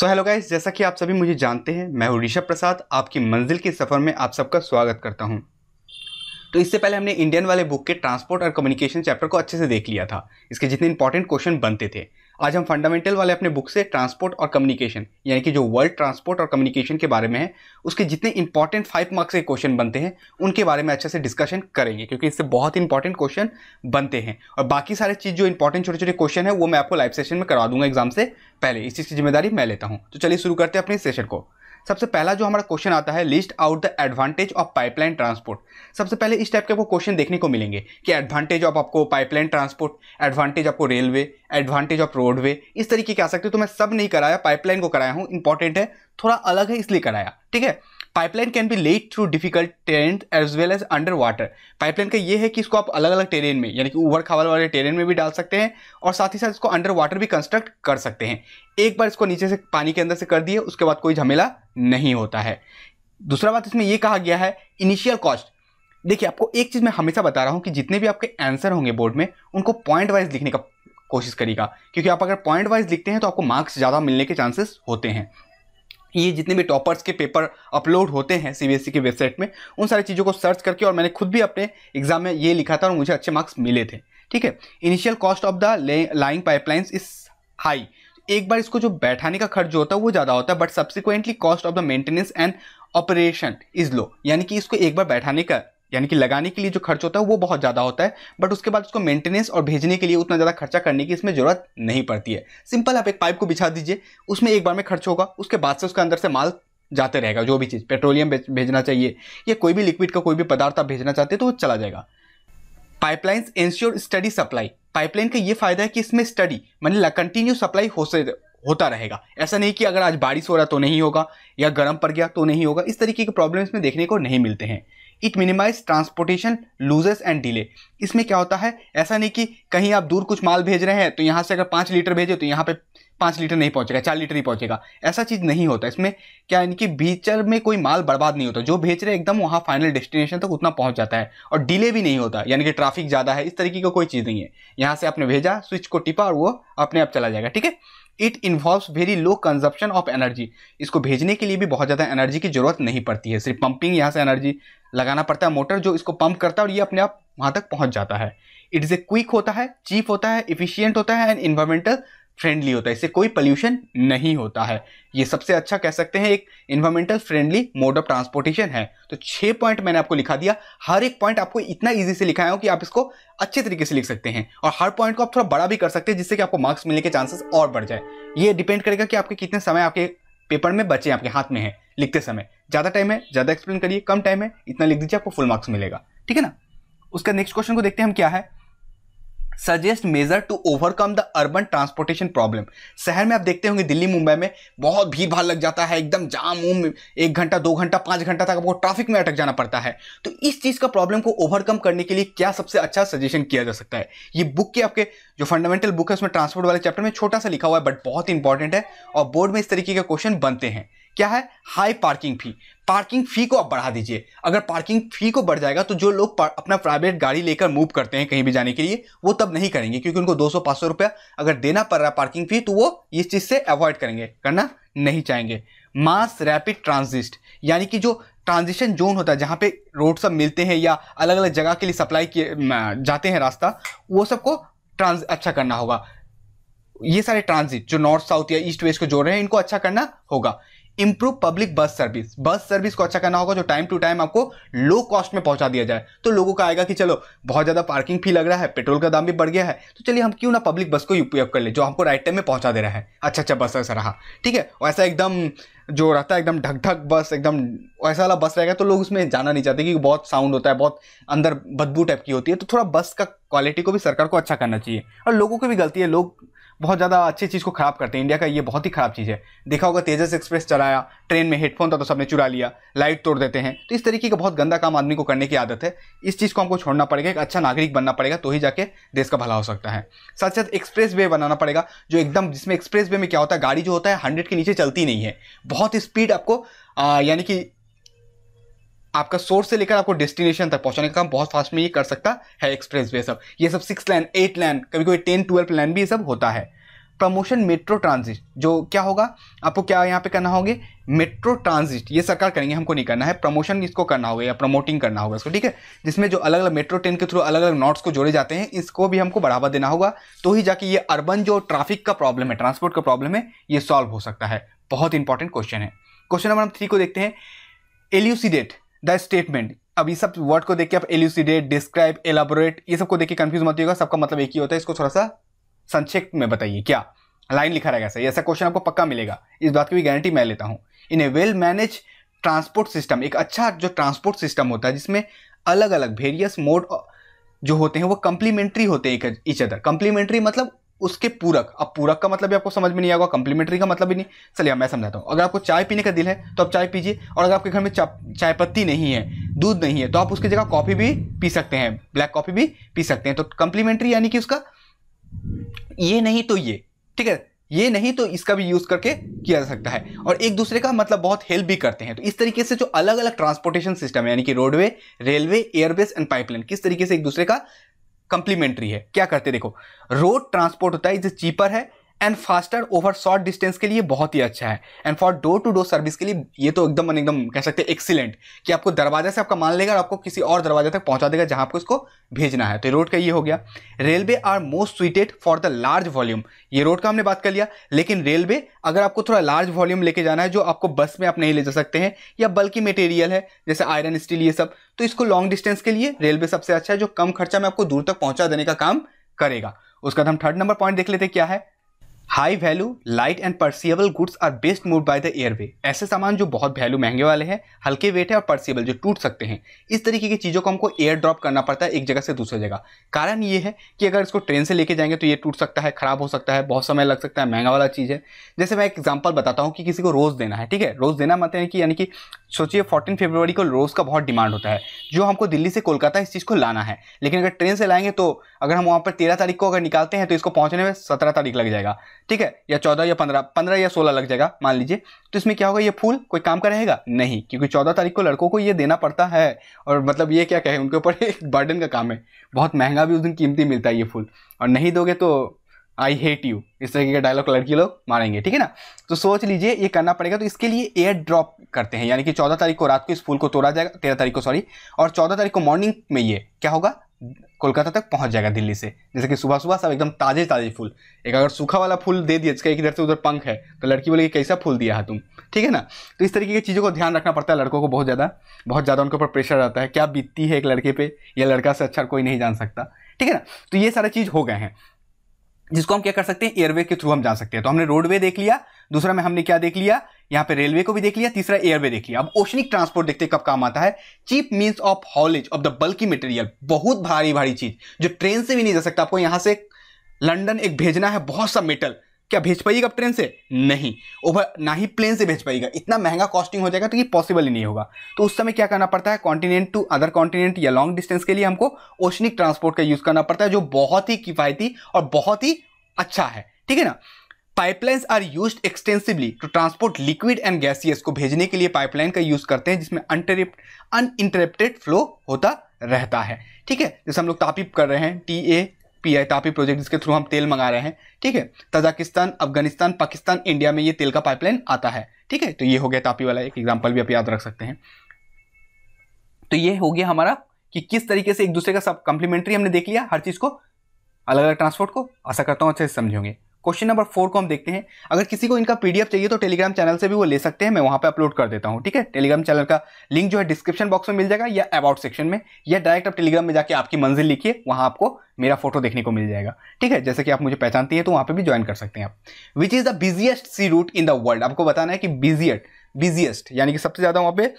so hello guys जैसा कि आप सभी मुझे जानते हैं मैं हूँ ऋषभ प्रसाद आपकी मंजिल के सफ़र में आप सबका स्वागत करता हूँ तो इससे पहले हमने इंडियन वाले बुक के ट्रांसपोर्ट और कम्युनिकेशन चैप्टर को अच्छे से देख लिया था इसके जितने इंपॉर्टेंट क्वेश्चन बनते थे आज हम फंडामेंटल वाले अपने बुक से ट्रांसपोर्ट और कम्युनिकेशन यानी कि जो वर्ल्ड ट्रांसपोर्ट और कम्युनिकेशन के बारे में है उसके जितने इंपॉर्टेंट फाइव मार्क्स के क्वेश्चन बनते हैं उनके बारे में अच्छे से डिस्कशन करेंगे क्योंकि इससे बहुत इंपॉर्टेंट क्वेश्चन बनते हैं और बाकी सारे चीज़ जो इंपॉर्टेंट छोटे छोटे क्वेश्चन है वो मैं आपको लाइव सेशन में करवा दूंगा एग्जाम से पहले इस चीज़ की जिम्मेदारी मैं लेता हूँ तो चलिए शुरू करते हैं अपने सेशन को सबसे पहला जो हमारा क्वेश्चन आता है list out the advantage of pipeline transport सबसे पहले इस टाइप के आपको क्वेश्चन देखने को मिलेंगे कि एडवांटेज ऑफ आपको पाइपलाइन ट्रांसपोर्ट एडवांटेज आपको रेलवे एडवांटेज ऑफ रोडवे इस तरीके के आ सकते हो तो मैं सब नहीं कराया पाइपलाइन को कराया हूँ इंपॉर्टेंट है थोड़ा अलग है इसलिए कराया ठीक है pipeline can be laid through difficult terrain as well as under water pipeline का ये है कि इसको आप अलग अलग टेरेन में यानी कि ऊबर खावल वाले टेरेन में भी डाल सकते हैं और साथ ही साथ इसको अंडर वाटर भी कंस्ट्रक्ट कर सकते हैं एक बार इसको नीचे से पानी के अंदर से कर दिए उसके बाद कोई झमेला नहीं होता है दूसरा बात इसमें यह कहा गया है इनिशियल कॉस्ट देखिए आपको एक चीज़ मैं हमेशा बता रहा हूँ कि जितने भी आपके आंसर होंगे बोर्ड में उनको पॉइंट वाइज लिखने का कोशिश करेगा क्योंकि आप अगर पॉइंट वाइज लिखते हैं तो आपको मार्क्स ज़्यादा मिलने के चांसेस होते हैं ये जितने भी टॉपर्स के पेपर अपलोड होते हैं सीबीएसई e की वेबसाइट में उन सारी चीज़ों को सर्च करके और मैंने खुद भी अपने एग्जाम में ये लिखा था और मुझे अच्छे मार्क्स मिले थे ठीक है initial cost of the laying pipelines is high एक बार इसको जो बैठाने का खर्च होता है वो ज़्यादा होता है but subsequently cost of the maintenance and operation is low यानी कि इसको एक बार बैठाने का यानी कि लगाने के लिए जो खर्च होता है वो बहुत ज़्यादा होता है बट उसके बाद उसको मेंटेनेंस और भेजने के लिए उतना ज़्यादा खर्चा करने की इसमें ज़रूरत नहीं पड़ती है सिंपल आप एक पाइप को बिछा दीजिए उसमें एक बार में खर्च होगा उसके बाद से उसके अंदर से माल जाते रहेगा जो भी चीज़ पेट्रोलियम भेजना चाहिए या कोई भी लिक्विड का कोई भी पदार्थ आप भेजना चाहते हैं तो वो चला जाएगा pipelines ensure study supply pipeline का ये फायदा है कि इसमें स्टडी मतलब कंटिन्यू सप्लाई हो से होता रहेगा ऐसा नहीं कि अगर आज बारिश हो रहा तो नहीं होगा या गर्म पड़ गया तो नहीं होगा इस तरीके के प्रॉब्लम इसमें देखने को नहीं मिलते हैं it minimize transportation losses and delay इसमें क्या होता है ऐसा नहीं कि कहीं आप दूर कुछ माल भेज रहे हैं तो यहाँ से अगर पाँच लीटर भेजे तो यहाँ पे पाँच लीटर नहीं पहुँचेगा चार लीटर ही पहुँचेगा ऐसा चीज़ नहीं होता इसमें क्या यानी कि बीचर में कोई माल बर्बाद नहीं होता जो भेज रहे एकदम वहाँ फाइनल डेस्टिनेशन तक उतना पहुँच जाता है और डिले भी नहीं होता यानी कि ट्रैफिक ज़्यादा है इस तरीके का को कोई चीज़ नहीं है यहाँ से आपने भेजा स्विच को टिपा और वो अपने आप चला जाएगा ठीक है it involve very low consumption of energy इसको भेजने के लिए भी बहुत ज़्यादा एनर्जी की ज़रूरत नहीं पड़ती है सिर्फ पंपिंग यहाँ से एनर्जी लगाना पड़ता है मोटर जो इसको पंप करता है और ये अपने आप वहाँ तक पहुँच जाता है इट इज़ ए क्विक होता है चीप होता है इफिशियंट होता है एंड इन्वायरमेंटल फ्रेंडली होता है इससे कोई पॉल्यूशन नहीं होता है ये सबसे अच्छा कह सकते हैं एक environmental friendly mode of transportation है तो छह पॉइंट मैंने आपको लिखा दिया हर एक पॉइंट आपको इतना ईजी से लिखाया हो कि आप इसको अच्छे तरीके से लिख सकते हैं और हर पॉइंट को आप थोड़ा बड़ा भी कर सकते हैं जिससे कि आपको मार्क्स मिलने के चांसेस और बढ़ जाए ये डिपेंड करेगा कि आपके कितने समय आपके पेपर में बचे आपके हाथ में है लिखते समय ज़्यादा टाइम है ज़्यादा एक्सप्लेन करिए कम टाइम है इतना लिख दीजिए आपको फुल मार्क्स मिलेगा ठीक है ना उसका नेक्स्ट क्वेश्चन को देखते हैं हम क्या है suggest measure to overcome the urban transportation problem शहर में आप देखते होंगे दिल्ली मुंबई में बहुत भीड़ भाड़ लग जाता है एकदम जाम उम एक घंटा दो घंटा पाँच घंटा तक आपको ट्रैफिक में अटक जाना पड़ता है तो इस चीज़ का प्रॉब्लम को ओवरकम करने के लिए क्या सबसे अच्छा सजेशन किया जा सकता है ये बुक के आपके जो फंडामेंटल बुक है उसमें ट्रांसपोर्ट वाले चैप्टर में छोटा सा लिखा हुआ है बट बहुत इंपॉर्टेंट है और बोर्ड में इस तरीके के क्वेश्चन बनते हैं क्या है high parking fee parking fee को आप बढ़ा दीजिए अगर पार्किंग फी को बढ़ जाएगा तो जो लोग अपना प्राइवेट गाड़ी लेकर मूव करते हैं कहीं भी जाने के लिए वो तब नहीं करेंगे क्योंकि उनको 200 500 रुपया अगर देना पड़ रहा है पार्किंग फी तो वो इस चीज़ से अवॉइड करेंगे करना नहीं चाहेंगे मास रैपिड ट्रांजिस्ट यानी कि जो ट्रांजिशन जोन होता है जहाँ पे रोड सब मिलते हैं या अलग अलग जगह के लिए सप्लाई किए जाते हैं रास्ता वो सबको ट्रांस अच्छा करना होगा ये सारे ट्रांजिट जो नॉर्थ साउथ या ईस्ट वेस्ट को जोड़ रहे हैं इनको अच्छा करना होगा improve public bus service bus service को अच्छा करना होगा जो टाइम टू टाइम आपको लो कॉस्ट में पहुंचा दिया जाए तो लोगों का आएगा कि चलो बहुत ज़्यादा पार्किंग फी लग रहा है पेट्रोल का दाम भी बढ़ गया है तो चलिए हम क्यों ना पब्लिक बस को उपयोग कर ले जो हमको राइट टाइम में पहुंचा दे रहा है अच्छा अच्छा बस ऐसा रहा ठीक है वैसा एकदम जो रहता है एकदम ढक ढक बस एकदम वैसा वाला बस रहेगा तो लोग उसमें जाना नहीं चाहते क्योंकि बहुत साउंड होता है बहुत अंदर बदबू टाइप की होती है तो थोड़ा बस का क्वालिटी को भी सरकार को अच्छा करना चाहिए और लोगों की भी गलती है लोग बहुत ज़्यादा अच्छी चीज़ को ख़राब करते हैं इंडिया का ये बहुत ही ख़राब चीज़ है देखा होगा तेजस एक्सप्रेस चलाया ट्रेन में हेडफोन था तो सबने चुरा लिया लाइट तोड़ देते हैं तो इस तरीके का बहुत गंदा काम आदमी को करने की आदत है इस चीज़ को हमको छोड़ना पड़ेगा एक अच्छा नागरिक बनना पड़ेगा तो ही जाके देश का भला हो सकता है साथ साथ एक्सप्रेस वे बनाना पड़ेगा जो एकदम जिसमें एक्सप्रेस वे में क्या होता है गाड़ी जो होता है हंड्रेड के नीचे चलती नहीं है बहुत स्पीड आपको यानी कि आपका सोर्स से लेकर आपको डेस्टिनेशन तक पहुंचाने का काम बहुत फास्ट में ये कर सकता है एक्सप्रेस वे सब ये सब सिक्स लैन एट लैन कभी कोई टेन ट्वेल्व लैन भी ये सब होता है प्रमोशन मेट्रो ट्रांजिट जो क्या होगा आपको क्या यहाँ पे करना होगा मेट्रो ट्रांजिट ये सरकार करेंगे हमको नहीं करना है प्रमोशन इसको करना होगा या प्रमोटिंग करना होगा इसको ठीक है जिसमें जो अलग अलग मेट्रो ट्रेन के थ्रू अलग अलग नॉट्स को जोड़े जाते हैं इसको भी हमको बढ़ावा देना होगा तो ही जाके ये अर्बन जो ट्रैफिक का प्रॉब्लम है ट्रांसपोर्ट का प्रॉब्लम है ये सॉल्व हो सकता है बहुत इंपॉर्टेंट क्वेश्चन है क्वेश्चन नंबर हम थ्री को देखते हैं एल्यूसीडेट द स्टेटमेंट अब ये सब वर्ड को देख के आप एल्यूसीडेट डिस्क्राइब एलाबोरेट ये सबको देख के कंफ्यूज मत होगा सबका मतलब एक ही होता है इसको थोड़ा सा संक्षेप में बताइए क्या लाइन लिखा रहेगा सर ऐसा क्वेश्चन आपको पक्का मिलेगा इस बात की भी गारंटी मैं लेता हूँ in a well manage transport system एक अच्छा जो ट्रांसपोर्ट सिस्टम होता है जिसमें अलग अलग वेरियस मोड जो होते हैं वो कंप्लीमेंट्री होते हैं ईच अदर कंप्लीमेंट्री मतलब उसके पूरक अब पूरक का मतलब भी आपको समझ में नहीं आएगा कंप्लीमेंट्री का मतलब भी नहीं चलिए मैं समझाता हूँ अगर आपको चाय पीने का दिल है तो आप चाय पीजिए और अगर आपके घर में चाय पत्ती नहीं है दूध नहीं है तो आप उसकी जगह कॉफ़ी भी पी सकते हैं ब्लैक कॉफ़ी भी पी सकते हैं तो कंप्लीमेंट्री यानी कि उसका ये नहीं तो ये ठीक है ये नहीं तो इसका भी यूज़ करके किया जा सकता है और एक दूसरे का मतलब बहुत हेल्प भी करते हैं तो इस तरीके से जो अलग अलग ट्रांसपोर्टेशन सिस्टम है यानी कि roadway railway airways and pipeline किस तरीके से एक दूसरे का कंप्लीमेंट्री है क्या करते देखो रोड ट्रांसपोर्ट होता है इज चीपर है and faster over short distance के लिए बहुत ही अच्छा है and for door to door service के लिए ये तो एकदम एकदम कह सकते हैं एक्सीलेंट कि आपको दरवाजे से आपका मान लेगा और आपको किसी और दरवाजे तक पहुंचा देगा जहां आपको इसको भेजना है तो रोड का ये हो गया railway are most suited for the large volume ये रोड का हमने बात कर लिया लेकिन रेलवे अगर आपको थोड़ा लार्ज वॉल्यूम लेके जाना है जो आपको बस में आप नहीं ले जा सकते हैं या बल्कि मटेरियल है जैसे आयरन स्टील ये सब तो इसको लॉन्ग डिस्टेंस के लिए रेलवे सबसे अच्छा है जो कम खर्चा में आपको दूर तक पहुंचा देने का काम करेगा उसके बाद तो हम थर्ड नंबर पॉइंट देख लेते क्या है high value light and perishable goods are best move by the airway ऐसे सामान जो बहुत वैल्यू महंगे वाले हैं हल्के वेट है और परसिएबल जो टूट सकते हैं इस तरीके की चीज़ों को हमको एयर ड्रॉप करना पड़ता है एक जगह से दूसरी जगह कारण ये है कि अगर इसको ट्रेन से लेके जाएंगे तो ये टूट सकता है ख़राब हो सकता है बहुत समय लग सकता है महंगा वाला चीज़ है जैसे मैं एग्जाम्पल बताता हूँ कि किसी को रोज़ देना है ठीक है रोज़ देना मतलब कि यानी कि सोचिए फोर्टीन फेब्रवरी को रोज़ का बहुत डिमांड होता है जो हमको दिल्ली से कोलकाता इस चीज़ को लाना है लेकिन अगर ट्रेन से लाएंगे तो अगर हम वहाँ पर तेरह तारीख को अगर निकालते हैं तो इसको पहुँचने में सत्रह तारीख लग जाएगा ठीक है या चौदह या पंद्रह पंद्रह या सोलह लग जाएगा मान लीजिए तो इसमें क्या होगा ये फूल कोई काम का रहेगा नहीं क्योंकि चौदह तारीख को लड़कों को ये देना पड़ता है और मतलब ये क्या कहे उनके ऊपर एक बर्डन का काम है बहुत महंगा भी उस दिन कीमती मिलता है ये फूल और नहीं दोगे तो आई हेट यू इस तरीके का डायलॉग लड़की लोग मारेंगे ठीक है ना तो सोच लीजिए ये करना पड़ेगा तो इसके लिए एयर ड्रॉप करते हैं यानी कि चौदह तारीख को रात को इस फूल को तोड़ा जाएगा तेरह तारीख को सॉरी और चौदह तारीख को मॉर्निंग में ये क्या होगा कोलकाता तक पहुंच जाएगा दिल्ली से जैसे कि सुबह सुबह सब एकदम ताज़े ताज़े फूल एक अगर सूखा वाला फूल दे दिए जिसका एक इधर से उधर पंख है तो लड़की बोलेगी कैसा फूल दिया है तुम ठीक है ना तो इस तरीके की चीज़ों को ध्यान रखना पड़ता है लड़कों को बहुत ज़्यादा बहुत ज़्यादा उनके ऊपर प्रेशर रहता है क्या बीतती है एक लड़के पर या लड़का से अच्छा कोई नहीं जान सकता ठीक है ना तो ये सारे चीज़ हो गए हैं जिसको हम क्या कर सकते हैं एयरवे के थ्रू हम जा सकते हैं तो हमने रोडवे देख लिया दूसरा में हमने क्या देख लिया यहाँ पे रेलवे को भी देख लिया तीसरा एयरवे देख लिया अब ओशनिक ट्रांसपोर्ट देखते कब काम आता है cheap means of haulage of the bulky material बहुत भारी भारी चीज जो ट्रेन से भी नहीं जा सकता आपको यहाँ से लंडन एक भेजना है बहुत सा मेटल क्या भेज पाइएगा आप ट्रेन से नहीं ओवर ना ही प्लेन से भेज पाइएगा इतना महंगा कॉस्टिंग हो जाएगा तो ये पॉसिबल ही नहीं होगा तो उस समय क्या करना पड़ता है कॉन्टिनेंट टू अदर कॉन्टिनेंट या लॉन्ग डिस्टेंस के लिए हमको ओशनिक ट्रांसपोर्ट का यूज़ करना पड़ता है जो बहुत ही किफ़ायती और बहुत ही अच्छा है ठीक है ना pipelines are use extensively to transport liquid and gaseous को भेजने के लिए पाइपलाइन का यूज करते हैं जिसमें अनइंटरप्टेड फ्लो होता रहता है ठीक है जैसे हम लोग तापिप कर रहे हैं T A P I TAPI project जिसके थ्रू हम तेल मंगा रहे हैं ठीक है तजाकिस्तान अफगानिस्तान पाकिस्तान इंडिया में ये तेल का पाइपलाइन आता है ठीक है तो ये हो गया तापी वाला एक एग्जाम्पल भी आप याद रख सकते हैं तो ये हो गया हमारा कि किस तरीके से एक दूसरे का सब कंप्लीमेंट्री हमने देख लिया हर चीज़ को अलग अलग ट्रांसपोर्ट को आशा करता हूँ अच्छे से समझोगे क्वेश्चन नंबर फोर को हम देखते हैं अगर किसी को इनका पीडीएफ चाहिए तो टेलीग्राम चैनल से भी वो ले सकते हैं मैं वहां पे अपलोड कर देता हूं ठीक है टेलीग्राम चैनल का लिंक जो है डिस्क्रिप्शन बॉक्स में मिल जाएगा या अबाउट सेक्शन में या डायरेक्ट आप टेलीग्राम में जाकर आपकी मंजिल लिखिए वहां आपको मेरा फोटो देखने को मिल जाएगा ठीक है जैसे कि आप मुझे पहचानती है तो वहां पर भी ज्वाइन कर सकते हैं आप which is the busiest sea route in the world आपको बताना है कि बिजिएट बिजिएस्ट यानी कि सबसे ज़्यादा वहाँ पे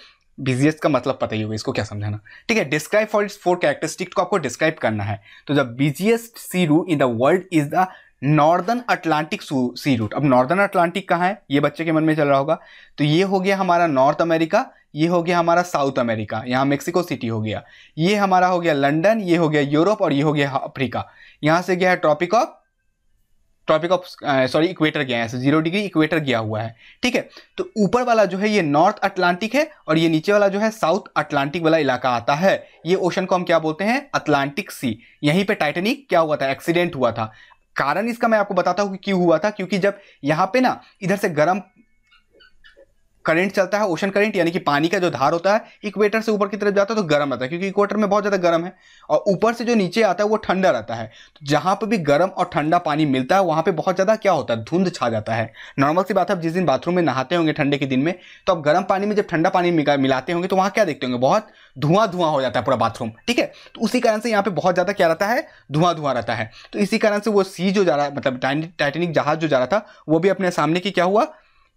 बिजिएस्ट का मतलब पता ही होगा इसको क्या समझाना ठीक है describe for its four characteristic को आपको डिस्क्राइब करना है तो the busiest sea route in the world is the northern Atlantic sea route अब नॉर्दर्न अटलांटिक कहाँ है ये बच्चे के मन में चल रहा होगा तो ये हो गया हमारा नॉर्थ अमेरिका ये हो गया हमारा साउथ अमेरिका यहाँ मेक्सिको सिटी हो गया ये हमारा हो गया लंडन ये हो गया यूरोप और ये हो गया अफ्रीका यहाँ से गया है tropic of tropic of sorry equator गया है ऐसे जीरो डिग्री इक्वेटर गया हुआ है ठीक है तो ऊपर वाला जो है ये नॉर्थ अटलांटिक है और ये नीचे वाला जो है साउथ अटलांटिक वाला इलाका आता है ये ओशन को हम क्या बोलते हैं अटलांटिक सी यहीं पे टाइटेनिक क्या हुआ था एक्सीडेंट हुआ था कारण इसका मैं आपको बताता हूँ कि क्यों हुआ था क्योंकि जब यहाँ पे ना इधर से गर्म करंट चलता है ओशन करंट यानी कि पानी का जो धार होता है इक्वेटर से ऊपर की तरफ जाता है तो गर्म रहता है क्योंकि इक्वेटर में बहुत ज़्यादा गर्म है और ऊपर से जो नीचे आता है वो ठंडा रहता है तो जहाँ पर भी गर्म और ठंडा पानी मिलता है वहाँ पर बहुत ज़्यादा क्या होता है धुंध छा जाता है नॉर्मल सी बात है आप जिस दिन बाथरूम में नहाते होंगे ठंडे के दिन में तो आप गर्म पानी में जब ठंडा पानी मिलाते होंगे तो वहाँ क्या देखते होंगे बहुत धुआं धुआं हो जाता है पूरा बाथरूम ठीक है तो उसी कारण से यहाँ पे बहुत ज़्यादा क्या रहता है धुआं धुआं रहता है तो इसी कारण से वो सी जो जा रहा है मतलब टाइटेनिक जहाज जो जा रहा था वो भी अपने सामने की क्या हुआ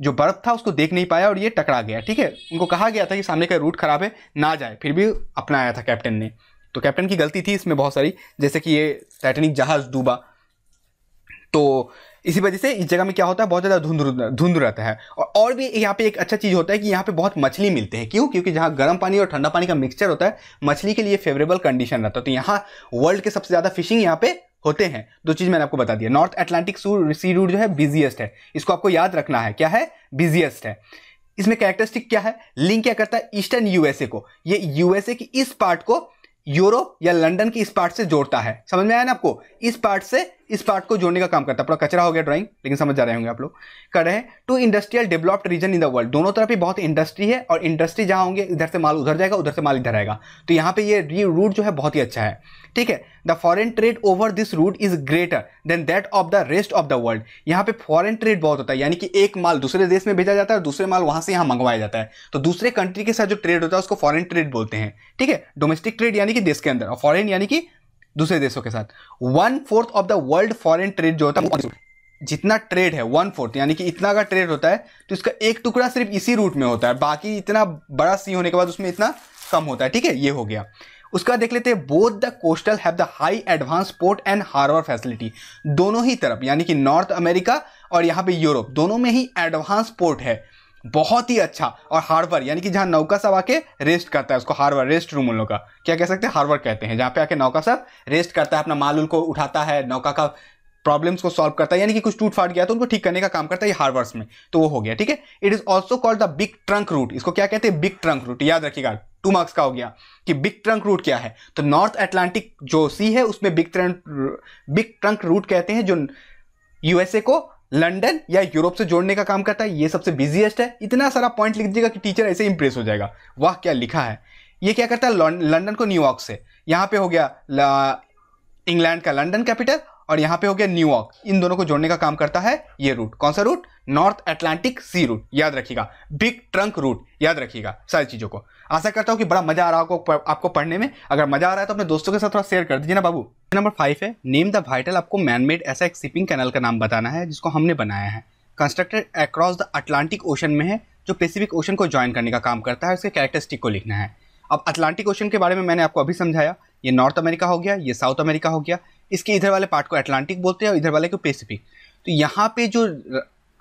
जो बर्फ था उसको देख नहीं पाया और ये टकरा गया ठीक है उनको कहा गया था कि सामने का रूट ख़राब है ना जाए फिर भी अपनाया था कैप्टन ने तो कैप्टन की गलती थी इसमें बहुत सारी जैसे कि ये टाइटेनिक जहाज़ डूबा तो इसी वजह से इस जगह में क्या होता है बहुत ज़्यादा धुंध धुंध रहता है और और भी यहाँ पे एक अच्छा चीज़ होता है कि यहाँ पे बहुत मछली मिलते हैं क्यों क्योंकि जहाँ गर्म पानी और ठंडा पानी का मिक्सचर होता है मछली के लिए फेवरेबल कंडीशन रहता है तो यहाँ वर्ल्ड के सबसे ज़्यादा फिशिंग यहाँ पे होते हैं दो चीज़ मैंने आपको बता दिया नॉर्थ एटलांटिक सी रूट जो है बिजिएस्ट है इसको आपको याद रखना है क्या है बिजिएस्ट है इसमें कैरेक्टरिस्टिक क्या है लिंक क्या करता है ईस्टर्न यूएसए को ये यूएसए की इस पार्ट को यूरोप या लंदन की इस पार्ट से जोड़ता है समझ में आया ना आपको इस पार्ट से इस पार्ट को जोड़ने का काम करता है पूरा कचरा हो गया ड्राइंग लेकिन समझ जा रहे होंगे आप लोग कर रहे हैं two industrial developed region in the world दोनों तरफ ही बहुत इंडस्ट्री है और इंडस्ट्री जहाँ होंगे इधर से माल उधर जाएगा उधर से माल इधर आएगा तो यहाँ पे ये रूट जो है बहुत ही अच्छा है ठीक है the foreign trade over this route is greater than that of the rest of the world यहाँ पे फॉरन ट्रेड बहुत होता है यानी कि एक माल दूसरे देश में भेजा जाता है और दूसरे माल वहाँ से यहाँ मंगवाया जाता है तो दूसरे कंट्री के साथ जो ट्रेड होता है उसको फॉरन ट्रेड बोलते हैं ठीक है डोमेस्टिक ट्रेड यानी कि देश के अंदर और फॉरन यानी कि दूसरे देशों के साथ one fourth of the world foreign trade जो होता है जितना ट्रेड है वन फोर्थ यानी कि इतना का ट्रेड होता है तो इसका एक टुकड़ा सिर्फ इसी रूट में होता है बाकी इतना बड़ा सी होने के बाद उसमें इतना कम होता है ठीक है ये हो गया उसका देख लेते हैं both the coastal have the high advance port and harbour facility दोनों ही तरफ यानी कि नॉर्थ अमेरिका और यहाँ पे यूरोप दोनों में ही एडवांस पोर्ट है बहुत ही अच्छा और हार्बर यानी कि जहाँ नौका साहब आके रेस्ट करता है उसको हार्बर रेस्ट रूम उन लोग का क्या कह सकते हैं हार्बर कहते हैं जहाँ पे आके नौका साहब रेस्ट करता है अपना माल उनको उठाता है नौका का प्रॉब्लम्स को सॉल्व करता है यानी कि कुछ टूट फाट गया तो उनको ठीक करने का काम करता है ये हार्वर्स में तो वो हो गया ठीक है it is also called the big trunk route इसको क्या कहते हैं बिग ट्रंक रूट याद रखिएगा टू मार्क्स का हो गया कि बिग ट्रंक रूट क्या है तो नॉर्थ अटलांटिक जो सी है उसमें big trunk big trunk route कहते हैं जो यूएसए को लंडन या यूरोप से जोड़ने का काम करता है ये सबसे बिजिएस्ट है इतना सारा पॉइंट लिख दीजिएगा कि टीचर ऐसे इंप्रेस हो जाएगा वाह क्या लिखा है ये क्या करता है लंडन को न्यूयॉर्क से यहाँ पे हो गया इंग्लैंड का लंडन कैपिटल और यहाँ पे हो गया न्यूयॉर्क इन दोनों को जोड़ने का काम करता है ये रूट कौन सा route north Atlantic sea route याद रखिएगा बिग ट्रंक रूट याद रखिएगा सारी चीज़ों को आशा करता हूँ कि बड़ा मजा आ रहा होगा आपको पढ़ने में अगर मजा आ रहा है तो अपने दोस्तों के साथ थोड़ा शेयर कर दीजिए ना बाबू नंबर फाइव है नेम द वाइटल आपको मैनमेड ऐसा एक शिपिंग कैनल का नाम बताना है जिसको हमने बनाया है constructed across the Atlantic Ocean में है जो पेसिफिक ओशन को ज्वाइन करने का काम करता है उसके कैरेक्टरिस्टिक को लिखना है अब अटलांटिक ओशन के बारे में मैंने आपको अभी समझाया ये नॉर्थ अमेरिका हो गया ये साउथ अमेरिका हो गया इसके इधर वाले पार्ट को अटलांटिक बोलते हैं और इधर वाले को पेसिफिक तो यहाँ पे जो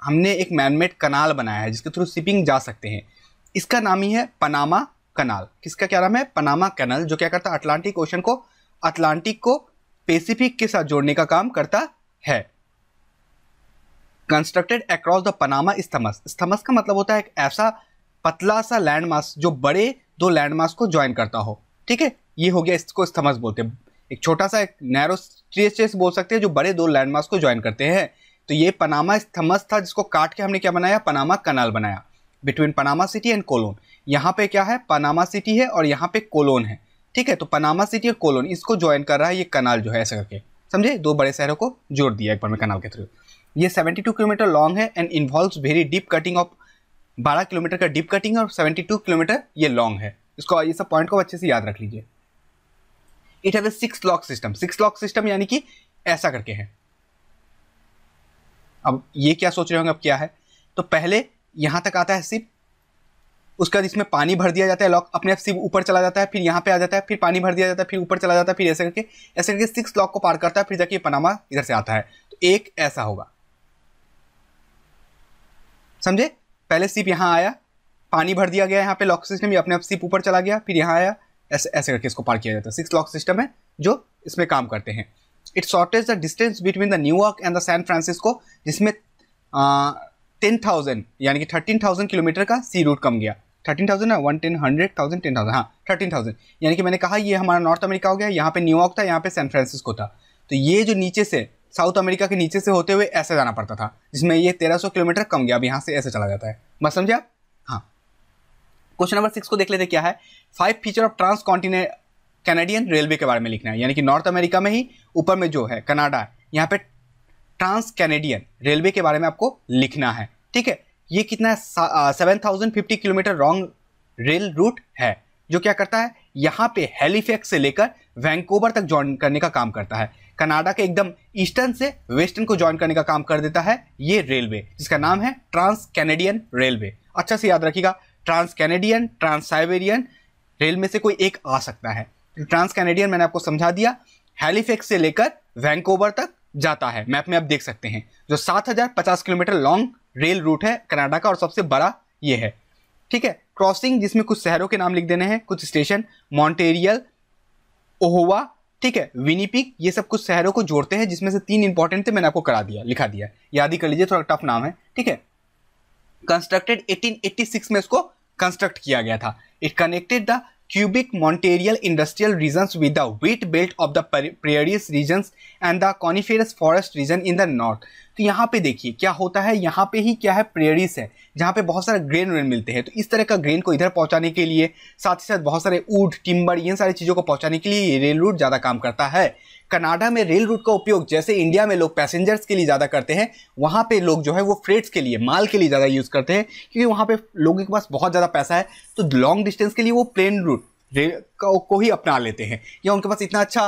हमने एक मैनमेड कनाल बनाया है जिसके थ्रू शिपिंग जा सकते हैं इसका नाम ही है पनामा कनाल किसका क्या नाम है पनामा कनाल जो क्या करता है अटलांटिक ओशन को अटलांटिक को पेसिफिक के साथ जोड़ने का काम करता है constructed across the Panama isthmus isthmus का मतलब होता है एक ऐसा पतला सा लैंड मास जो बड़े दो लैंड मास को ज्वाइन करता हो ठीक है ये हो गया इसको स्थमस बोलते हैं एक छोटा सा एक नैरो स्ट्रेचेस बोल सकते हैं जो बड़े दो लैंड मास को ज्वाइन करते हैं तो ये पनामा थमस था जिसको काट के हमने क्या बनाया पनामा कनाल बनाया between Panama City and Colon यहाँ पे क्या है पनामा सिटी है और यहाँ पे कोलोन है ठीक है तो पनामा सिटी और कोलोन इसको ज्वाइन कर रहा है ये कनाल जो है ऐसा करके समझे दो बड़े शहरों को जोड़ दिया एक बार में कनाल के थ्रू ये 72 किलोमीटर लॉन्ग है and involve very deep cutting of 12 kilometre का डीप कटिंग और 72 किलोमीटर ये लॉन्ग है इसको ये सब पॉइंट को अच्छे से याद रख लीजिए it have a six lock system six lock system यानी कि ऐसा करके है अब ये क्या सोच रहे होंगे अब क्या है तो पहले यहाँ तक आता है सिप उसके बाद इसमें पानी भर दिया जाता है लॉक अपने आप सिप ऊपर चला जाता है फिर यहाँ पे आ जाता है फिर पानी भर दिया जाता है फिर ऊपर चला जाता है फिर ऐसे करके ऐसे करके सिक्स लॉक को पार करता है फिर जाके पनामा इधर से आता है तो एक ऐसा होगा समझे पहले सिप यहाँ आया पानी भर दिया गया यहाँ पे लॉक सिस्टम अपने आप सिप ऊपर चला गया फिर यहाँ आया ऐसे ऐसे करके इसको पार किया जाता है सिक्स लॉक सिस्टम है जो इसमें काम करते हैं it shortens the distance between the New York and the San Francisco जिसमें टेन थाउजेंड यानी कि थर्टीन थाउजेंड किलोमीटर का सी रूट कम गया थर्टीन थाउजेंड है one ten hundred thousand ten thousand हाँ थर्टीन थाउजेंड यानी कि मैंने कहा ये हमारा नॉर्थ अमेरिका हो गया यहाँ पे न्यूयॉर्क था यहाँ पे सैन फ्रांसिस्को था तो ये जो नीचे से साउथ अमेरिका के नीचे से होते हुए ऐसे जाना पड़ता था जिसमें ये तेरह सौ किलोमीटर कम गया अब यहाँ से ऐसे चला जाता है बस समझे आप हाँ क्वेश्चन नंबर सिक्स को देख लेते क्या है five feature of trans continental Canadian railway के बारे में लिखना है यानी कि नॉर्थ अमेरिका में ही ऊपर में जो है कनाडा यहाँ पे ट्रांस कैनेडियन रेलवे के बारे में आपको लिखना है ठीक है ये कितना seven thousand fifty kilometre long rail route है जो क्या करता है यहाँ पे हेलीफेक्स से लेकर वैंकोवर तक ज्वाइन करने का काम करता है कनाडा के एकदम ईस्टर्न से वेस्टर्न को ज्वाइन करने का काम कर देता है ये रेलवे जिसका नाम है ट्रांस कैनेडियन रेलवे अच्छा से याद रखिएगा trans Canadian trans Siberian rail में से कोई एक आ सकता है ट्रांस कैनेडियन मैंने आपको समझा दिया हेलीफेक्स से लेकर वैंकोवर तक जाता है मैप में आप देख सकते हैं जो 7050 किलोमीटर लॉन्ग रेल रूट है कनाडा का और सबसे बड़ा ये है ठीक है क्रॉसिंग जिसमें कुछ शहरों के नाम लिख देने हैं कुछ स्टेशन मॉन्टेरियल ओहोवा ठीक है विनीपिक ये सब कुछ शहरों को जोड़ते हैं जिसमें से तीन इंपॉर्टेंट थे मैंने आपको करा दिया लिखा दिया याद ही कर लीजिए थोड़ा टफ नाम है ठीक है कंस्ट्रक्टेड 1886 में इसको कंस्ट्रक्ट किया गया था it connected the Quebec Montreal industrial region with the wheat belt of the prairies region and the coniferous forest region in the north तो यहाँ पे देखिए क्या होता है यहाँ पे ही क्या है प्रेयरिस है जहाँ पे बहुत सारे ग्रेन वेन मिलते हैं तो इस तरह का ग्रेन को इधर पहुँचाने के लिए साथ ही साथ बहुत सारे ऊट टिम्बर इन सारी चीज़ों को पहुँचाने के लिए ये रेल रूट ज़्यादा काम करता है कनाडा में रेल रूट का उपयोग जैसे इंडिया में लोग पैसेंजर्स के लिए ज़्यादा करते हैं वहाँ पे लोग जो है वो फ्रेट्स के लिए माल के लिए ज़्यादा यूज़ करते हैं क्योंकि वहाँ पे लोगों के पास बहुत ज़्यादा पैसा है तो लॉन्ग डिस्टेंस के लिए वो प्लेन रूट को ही अपना लेते हैं या उनके पास इतना अच्छा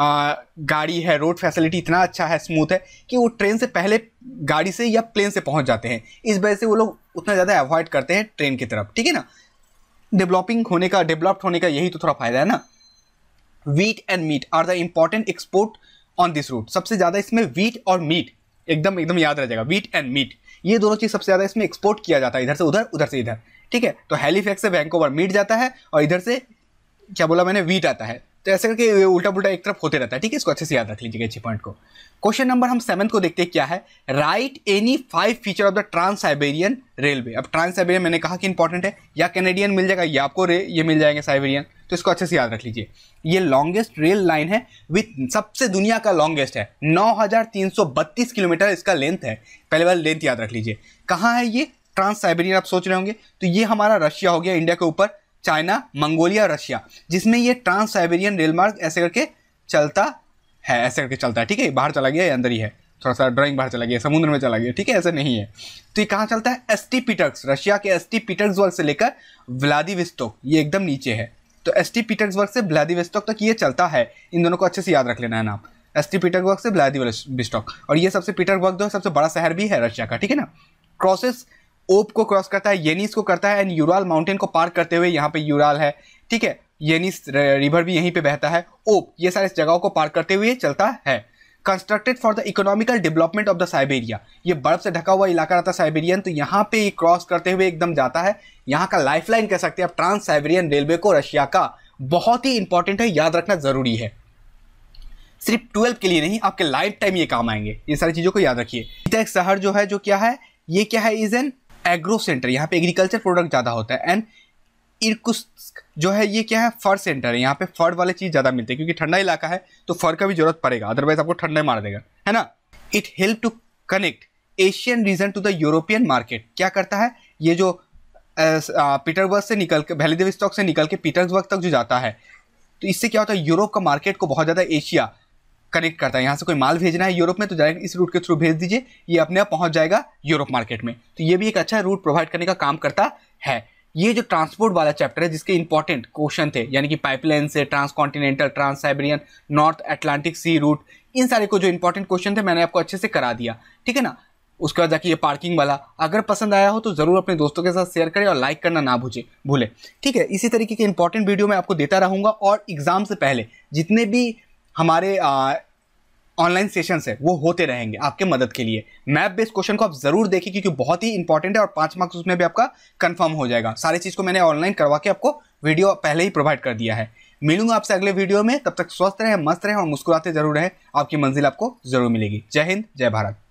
आ, गाड़ी है रोड फैसिलिटी इतना अच्छा है स्मूथ है कि वो ट्रेन से पहले गाड़ी से या प्लेन से पहुंच जाते हैं इस वजह से वो लोग उतना ज़्यादा अवॉइड करते हैं ट्रेन की तरफ ठीक है ना डेवलपिंग होने का डेवलप्ड होने का यही तो थोड़ा फायदा है ना wheat and meat are the important export on this route सबसे ज़्यादा इसमें वीट और मीट एकदम एकदम याद रह जाएगा वीट एंड मीट ये दोनों चीज़ सबसे ज़्यादा इसमें एक्सपोर्ट किया जाता है इधर से उधर उधर से इधर ठीक है तो हेलीफैक्स से वैंकोवर मीट जाता है और इधर से क्या बोला मैंने वीट आता है तो ऐसे करके उल्टा पुल्टा एक तरफ होते रहता है ठीक है इसको अच्छे से याद रख लीजिएगा अच्छे पॉइंट को क्वेश्चन नंबर हम सेवन को देखते हैं क्या है write any five feature of the trans Siberian railway अब ट्रांस साइबेरियन मैंने कहा कि इंपॉर्टेंट है या कैनेडियन मिल जाएगा या आपको ये मिल जाएंगे साइबेरियन तो इसको अच्छे से याद रख लीजिए ये लॉन्गेस्ट रेल लाइन है विथ सबसे दुनिया का लॉन्गेस्ट है नौ किलोमीटर इसका लेंथ है पहले बार लेंथ याद रख लीजिए कहाँ है ये ट्रांस साइबेरियन आप सोच रहे होंगे तो ये हमारा रशिया हो गया इंडिया के ऊपर चाइना मंगोलिया रशिया जिसमें ये ट्रांस साइबेरियन रेलमार्ग ऐसे करके चलता है ऐसे करके चलता है ठीक है बाहर चला गया या अंदर ही है थोड़ा सा ड्राइंग बाहर चला गया समुद्र में चला गया ठीक है ऐसा नहीं है तो ये कहाँ चलता है एस टी पीटर्स रशिया के एस टी पीटर्स वर्ग से लेकर व्लादिविस्तोक ये एकदम नीचे है तो एस टी पीटर्स वर्ग से व्लादिविस्टोक तक ये चलता है इन दोनों को अच्छे से याद रख लेना है नाम एस टी वर्ग से व्लादिविस्टोक और ये सबसे वर्ग जो है सबसे बड़ा शहर भी है रशिया का ठीक है ना क्रॉसेस ओप को क्रॉस करता है येनिस को करता है एंड यूराल माउंटेन को पार करते हुए यहाँ पे यूराल है ठीक है येनिस रिवर भी यहीं पे बहता है ओप ये सारे जगहों को पार करते हुए चलता है constructed for the economical development of the Siberia ये बर्फ से ढका हुआ इलाका रहता है साइबेरियन तो यहाँ पे ये क्रॉस करते हुए एकदम जाता है यहाँ का लाइफ कह सकते हैं ट्रांस साइबेरियन रेलवे को रशिया का बहुत ही इंपॉर्टेंट है याद रखना जरूरी है सिर्फ ट्वेल्व के लिए नहीं आपके लाइफ टाइम ये काम आएंगे ये सारी चीज़ों को याद रखिए एक शहर जो है जो क्या है ये क्या है इज एन एग्रो सेंटर यहाँ पे एग्रीकल्चर प्रोडक्ट ज़्यादा होता है एंड इरकुस्क जो है ये क्या है फर सेंटर है यहाँ पे फर वाले चीज़ ज़्यादा मिलते हैं क्योंकि ठंडा इलाका है तो फर का भी जरूरत पड़ेगा अदरवाइज आपको ठंडा मार देगा है ना it help to connect Asian region to the European market क्या करता है ये जो पीटरबर्ग से निकल के वैलीदेव स्टॉक से निकल के पीटर्सबर्ग तक जो जाता है तो इससे क्या होता है यूरोप का मार्केट को बहुत ज़्यादा एशिया कनेक्ट करता है यहाँ से कोई माल भेजना है यूरोप में तो डायरेक्ट इस रूट के थ्रू भेज दीजिए ये अपने आप पहुँच जाएगा यूरोप मार्केट में तो ये भी एक अच्छा रूट प्रोवाइड करने का काम करता है ये जो ट्रांसपोर्ट वाला चैप्टर है जिसके इंपॉर्टेंट क्वेश्चन थे यानी कि पाइपलाइन से trans continental trans Siberian north Atlantic sea route इन सारे को जो इंपॉर्टेंट क्वेश्चन थे मैंने आपको अच्छे से करा दिया ठीक है ना उसके बाद जाके ये पार्किंग वाला अगर पसंद आया हो तो ज़रूर अपने दोस्तों के साथ शेयर करें और लाइक करना ना भूजे भूलें ठीक है इसी तरीके के इंपॉर्टेंट वीडियो मैं आपको देता रहूँगा और एग्ज़ाम से पहले जितने भी हमारे ऑनलाइन सेशंस है वो होते रहेंगे आपके मदद के लिए मैप बेस्ड क्वेश्चन को आप जरूर देखें क्योंकि बहुत ही इंपॉर्टेंट है और पाँच मार्क्स उसमें भी आपका कंफर्म हो जाएगा सारी चीज़ को मैंने ऑनलाइन करवा के आपको वीडियो पहले ही प्रोवाइड कर दिया है मिलूंगा आपसे अगले वीडियो में तब तक स्वस्थ रहे मस्त रहे और मुस्कुराते जरूर रहे आपकी मंजिल आपको जरूर मिलेगी जय हिंद जय भारत